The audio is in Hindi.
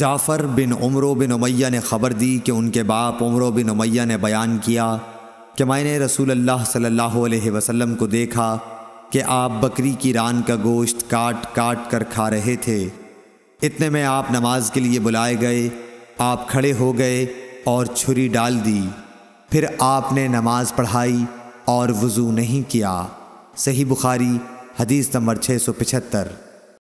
जाफ़र बिन उमरो बिन उमैया ने ख़बर दी कि उनके बाप उम्र बिन उमैया ने बयान किया कि मैंने रसूल अल्लाह सल्लल्लाहु अलैहि वसल्लम को देखा कि आप बकरी की रान का गोश्त काट काट कर खा रहे थे इतने में आप नमाज के लिए बुलाए गए आप खड़े हो गए और छुरी डाल दी फिर आपने नमाज पढ़ाई और वज़ू नहीं किया सही बुखारी हदीस नंबर छः सौ पिछहत्तर